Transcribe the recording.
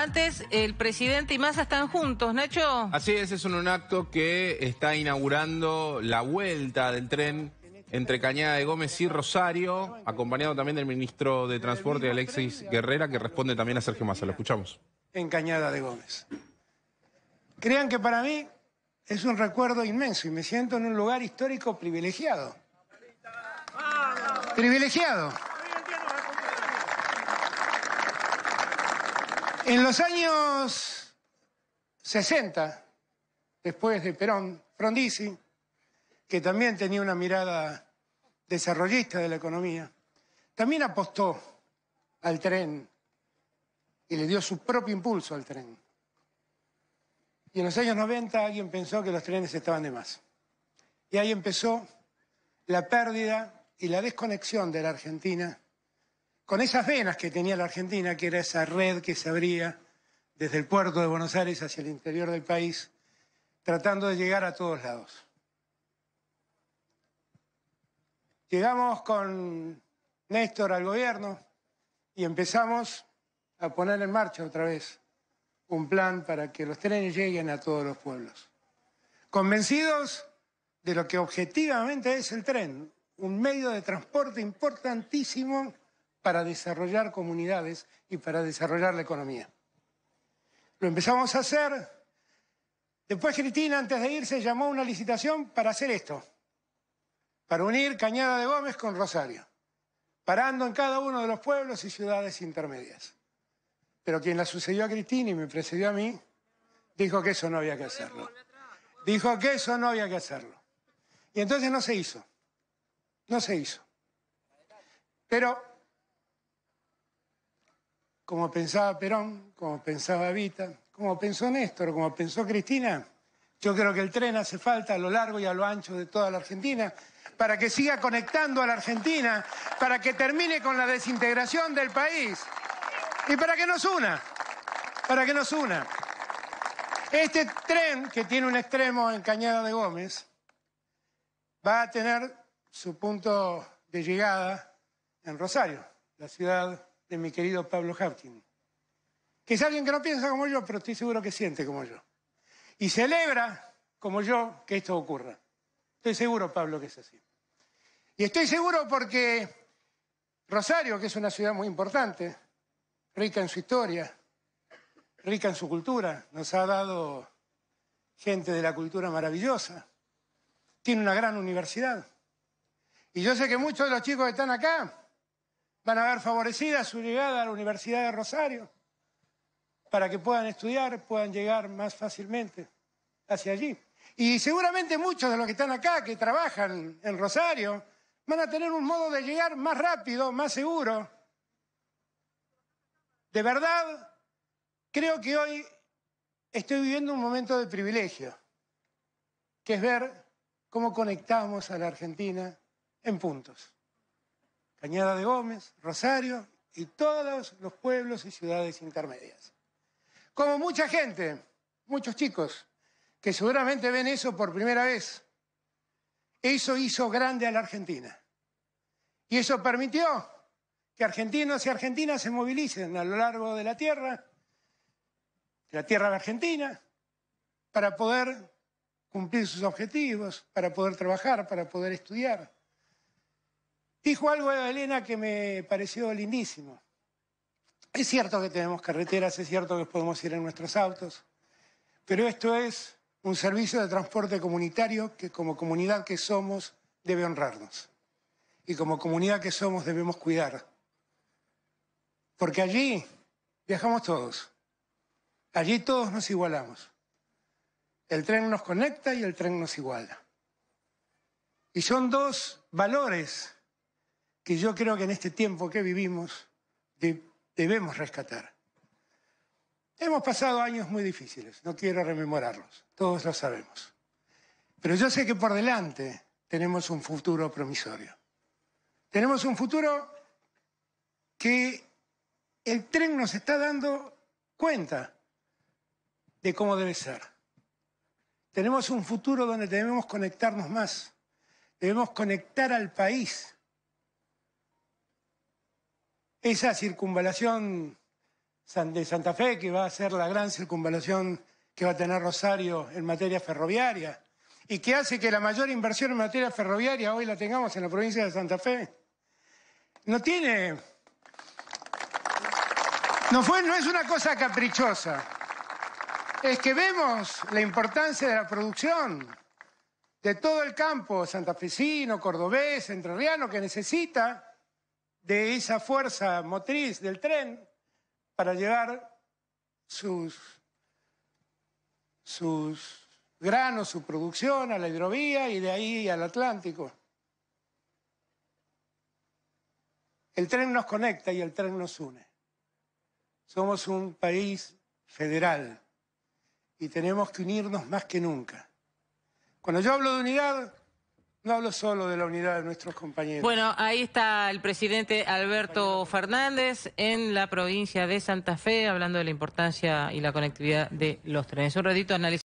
antes, el presidente y Massa están juntos, Nacho. Así es, es un acto que está inaugurando la vuelta del tren entre Cañada de Gómez y Rosario, acompañado también del ministro de Transporte, Alexis Guerrera, que responde también a Sergio Massa. Lo escuchamos. En Cañada de Gómez. Crean que para mí es un recuerdo inmenso y me siento en un lugar histórico privilegiado. Privilegiado. En los años 60, después de Perón, Frondizi, que también tenía una mirada desarrollista de la economía, también apostó al tren y le dio su propio impulso al tren. Y en los años 90 alguien pensó que los trenes estaban de más. Y ahí empezó la pérdida y la desconexión de la Argentina con esas venas que tenía la Argentina, que era esa red que se abría desde el puerto de Buenos Aires hacia el interior del país, tratando de llegar a todos lados. Llegamos con Néstor al gobierno y empezamos a poner en marcha otra vez un plan para que los trenes lleguen a todos los pueblos. Convencidos de lo que objetivamente es el tren, un medio de transporte importantísimo para desarrollar comunidades y para desarrollar la economía. Lo empezamos a hacer. Después Cristina, antes de irse, llamó a una licitación para hacer esto, para unir Cañada de Gómez con Rosario, parando en cada uno de los pueblos y ciudades intermedias. Pero quien la sucedió a Cristina y me precedió a mí, dijo que eso no había que hacerlo. Dijo que eso no había que hacerlo. Y entonces no se hizo. No se hizo. Pero como pensaba Perón, como pensaba Vita, como pensó Néstor, como pensó Cristina. Yo creo que el tren hace falta a lo largo y a lo ancho de toda la Argentina para que siga conectando a la Argentina, para que termine con la desintegración del país y para que nos una, para que nos una. Este tren que tiene un extremo en Cañada de Gómez va a tener su punto de llegada en Rosario, la ciudad de mi querido Pablo Hawking. que es alguien que no piensa como yo, pero estoy seguro que siente como yo. Y celebra, como yo, que esto ocurra. Estoy seguro, Pablo, que es así. Y estoy seguro porque Rosario, que es una ciudad muy importante, rica en su historia, rica en su cultura, nos ha dado gente de la cultura maravillosa, tiene una gran universidad. Y yo sé que muchos de los chicos que están acá Van a ver favorecida su llegada a la Universidad de Rosario para que puedan estudiar, puedan llegar más fácilmente hacia allí. Y seguramente muchos de los que están acá, que trabajan en Rosario, van a tener un modo de llegar más rápido, más seguro. De verdad, creo que hoy estoy viviendo un momento de privilegio, que es ver cómo conectamos a la Argentina en puntos. Cañada de Gómez, Rosario y todos los pueblos y ciudades intermedias. Como mucha gente, muchos chicos, que seguramente ven eso por primera vez, eso hizo grande a la Argentina. Y eso permitió que argentinos y argentinas se movilicen a lo largo de la tierra, de la tierra de Argentina, para poder cumplir sus objetivos, para poder trabajar, para poder estudiar. Dijo algo a Elena que me pareció lindísimo. Es cierto que tenemos carreteras, es cierto que podemos ir en nuestros autos, pero esto es un servicio de transporte comunitario que como comunidad que somos debe honrarnos. Y como comunidad que somos debemos cuidar. Porque allí viajamos todos. Allí todos nos igualamos. El tren nos conecta y el tren nos iguala. Y son dos valores que yo creo que en este tiempo que vivimos debemos rescatar. Hemos pasado años muy difíciles, no quiero rememorarlos, todos lo sabemos. Pero yo sé que por delante tenemos un futuro promisorio. Tenemos un futuro que el tren nos está dando cuenta de cómo debe ser. Tenemos un futuro donde debemos conectarnos más, debemos conectar al país esa circunvalación de Santa Fe, que va a ser la gran circunvalación que va a tener Rosario en materia ferroviaria, y que hace que la mayor inversión en materia ferroviaria hoy la tengamos en la provincia de Santa Fe. No tiene... No, fue, no es una cosa caprichosa. Es que vemos la importancia de la producción de todo el campo santafesino, cordobés, entrerriano, que necesita de esa fuerza motriz del tren para llevar sus, sus granos, su producción a la hidrovía y de ahí al Atlántico. El tren nos conecta y el tren nos une. Somos un país federal y tenemos que unirnos más que nunca. Cuando yo hablo de unidad, no hablo solo de la unidad de nuestros compañeros. Bueno, ahí está el presidente Alberto Fernández en la provincia de Santa Fe, hablando de la importancia y la conectividad de los trenes. Un ratito